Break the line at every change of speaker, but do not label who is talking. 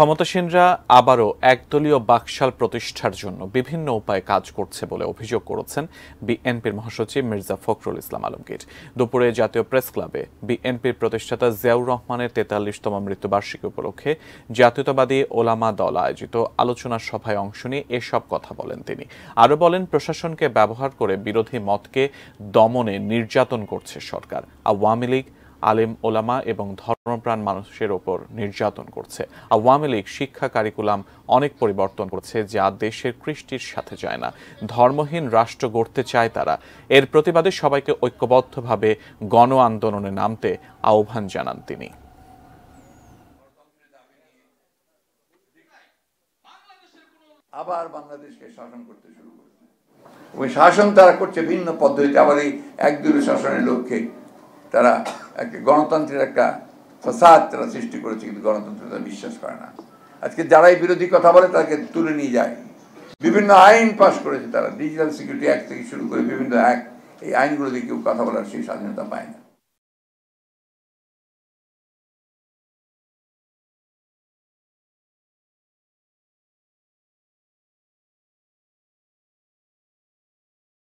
ক্ষমতাসীনরা আবারও একদলীয় বাকশাল প্রতিষ্ঠার জন্য বিভিন্ন উপায়ে কাজ করছে বলে অভিযোগ করেছেন বিএনপির মহাসচিব মির্জা ফখরুল ইসলাম আলমগীর দুপুরে জাতীয় প্রেস ক্লাবে বিএনপির প্রতিষ্ঠাতা জিয়াউর রহমানের তেতাল্লিশতম মৃত্যুবার্ষিকী উপলক্ষে জাতীয়তাবাদী ওলামা দল আয়োজিত আলোচনা সভায় অংশ নিয়ে এসব কথা বলেন তিনি আরও বলেন প্রশাসনকে ব্যবহার করে বিরোধী মতকে দমনে নির্যাতন করছে সরকার আওয়ামী লীগ আলেম ওলামা এবং ধর্মপ্রাণ মানুষের ওপর নির্যাতন করছে আওয়ামী লীগ শিক্ষা কারিকুলাম অনেক পরিবর্তন করছে যা দেশের কৃষ্টির সাথে যায় না ধর্মহীন রাষ্ট্র গড়তে চায় তারা এর প্রতিবাদে সবাইকে ঐক্যবদ্ধভাবে গণ আন্দোলনে নামতে আহ্বান জানান তিনি
আবার বাংলাদেশকে শাসন করতে শুরু করেছে
ওই শাসন তারা করছে ভিন্ন পদ্ধতিতে আবার এই এক দুই শাসনের লক্ষ্যে তারা গণতন্ত্রের একটা ফসাদ তারা সৃষ্টি করেছে কিন্তু গণতন্ত্র তারা বিশ্বাস করে না আজকে যারাই বিরোধী কথা বলে তাকে তুলে নিয়ে যায় বিভিন্ন আইন পাশ করেছে তারা
ডিজিটাল সিকিউরিটি অ্যাক্ট থেকে শুরু করে বিভিন্ন অ্যাক্ট এই আইনগুলো দিয়ে কেউ কথা বলার সেই স্বাধীনতা পায় না